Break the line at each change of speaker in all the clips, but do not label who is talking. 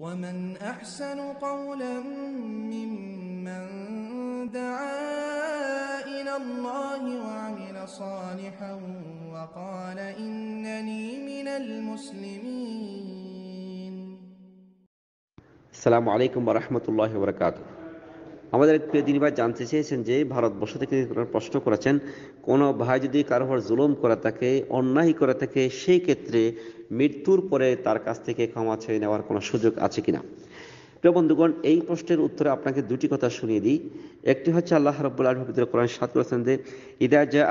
ومن أحسن قولا ممن دعا إلى الله وعمل صالحا وقال إنني من المسلمين
السلام عليكم ورحمة الله وبركاته আমাদের এক প্রিয় দিনী ভাই জানতে চেয়েছেন যে ভারতবর্ষ থেকে প্রশ্ন করেছেন কোনো ভাই যদি কারো জুলুম করে থাকে অন্যায় করে থাকে সেই ক্ষেত্রে মৃত্যুর পরে তার কাছ থেকে ক্ষমা চেয়ে নেওয়ার কোনো সুযোগ আছে কিনা প্রিয় বন্ধুগণ এই প্রশ্নের উত্তরে আপনাকে দুটি কথা শুনিয়ে দিই একটি হচ্ছে আল্লাহ রব্বুল আলহামদুল কোরআন সাত করেছেন যে ইদা জা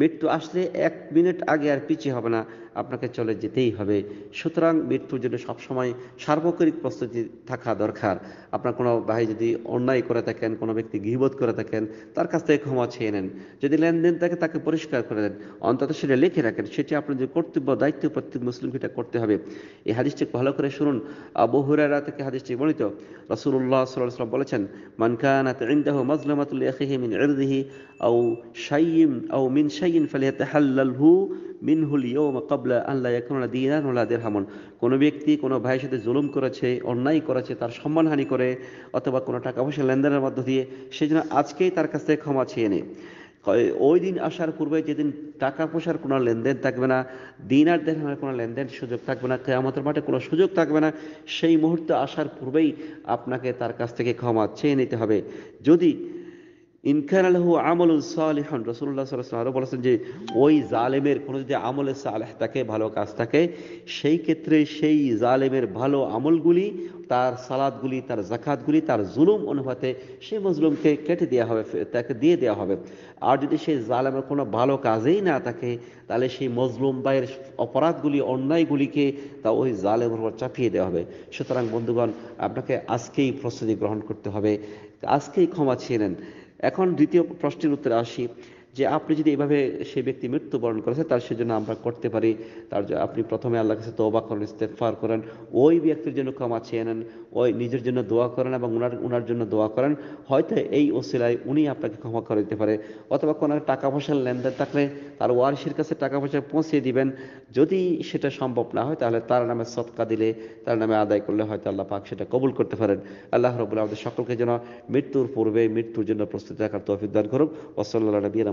মৃত্যু আসলে এক মিনিট আগে আর পিছিয়ে হবে না আপনাকে চলে যেতেই হবে সুতরাং মৃত্যুর জন্য সবসময় সার্বকরিক প্রস্তুতি থাকা দরকার আপনার কোনো ভাই যদি অন্যায় করে থাকেন কোনো ব্যক্তি গৃহবোধ করে থাকেন তার কাছ থেকে ক্ষমা ছেয়ে নেন যদি লেনদেন থাকে তাকে পরিষ্কার করে দেন অন্তত সেটা লিখে রাখেন সেটি আপনার যে কর্তব্য দায়িত্ব প্রত্যেক মুসলিমকে এটা করতে হবে এই হাদিসটি ভালো করে শুনুন আবু হুরারা থেকে হাদিসটি বর্ণিত রসুল্লাহ সাল্লাম বলেছেন মানকানাত ইন্দাহ ইয়াখিহি মিন ইরদিহি আও আও মিন শাইয়িন ইয়াকুনা দীনান দিরহামুন কোনো ব্যক্তি কোনো ভাইয়ের সাথে জুলুম করেছে অন্যায় করেছে তার সম্মানহানি করে অথবা কোনো টাকা পয়সা লেনদেনের মধ্য দিয়ে সেই জন্য আজকেই তার কাছ থেকে ক্ষমা চেয়ে নেয় ওই দিন আসার পূর্বে যেদিন টাকা পয়সার কোনো লেনদেন থাকবে না দিন আর দেখার কোনো লেনদেন সুযোগ থাকবে না কেয়ামতের মাঠে কোনো সুযোগ থাকবে না সেই মুহূর্তে আসার পূর্বেই আপনাকে তার কাছ থেকে ক্ষমা চেয়ে নিতে হবে যদি আমল সালিহন রসুল্লাহ সাল্লাম আরও বলেছেন যে ওই জালেমের কোনো যদি আমল সালেহ থাকে ভালো কাজ থাকে সেই ক্ষেত্রে সেই জালেমের ভালো আমলগুলি তার সালাদগুলি তার জাকাতগুলি তার জুলুম অনুপাতে সেই মজলুমকে কেটে দেওয়া হবে তাকে দিয়ে দেওয়া হবে আর যদি সেই জালেমের কোনো ভালো কাজেই না থাকে তাহলে সেই মজলুম বাইয়ের অপরাধগুলি অন্যায়গুলিকে তা ওই জালেমের উপর চাপিয়ে দেওয়া হবে সুতরাং বন্ধুগণ আপনাকে আজকেই প্রস্তুতি গ্রহণ করতে হবে আজকেই ক্ষমা ছিলেন নেন এখন দ্বিতীয় প্রশ্নের উত্তরে আসি যে আপনি যদি এভাবে সে ব্যক্তি মৃত্যুবরণ করেছে তার সেজন্য আমরা করতে পারি তার আপনি প্রথমে আল্লাহ কাছে তৌবা করেন ইস্তেফার করেন ওই ব্যক্তির জন্য ক্ষমা চেয়ে নেন ওই নিজের জন্য দোয়া করেন এবং উনার উনার জন্য দোয়া করেন হয়তো এই ওসিলায় উনি আপনাকে ক্ষমা করে দিতে পারে অথবা কোনো টাকা পয়সার লেনদেন থাকলে তার ওয়ারিসের কাছে টাকা পয়সা পৌঁছিয়ে দিবেন যদি সেটা সম্ভব না হয় তাহলে তার নামে সৎকা দিলে তার নামে আদায় করলে হয়তো আল্লাহ পাক সেটা কবুল করতে পারেন আল্লাহ রবুল্লাহ আমাদের সকলকে যেন মৃত্যুর পূর্বে মৃত্যুর জন্য প্রস্তুতি রাখার তৌফিক দান করুক ওসল্লা নবীর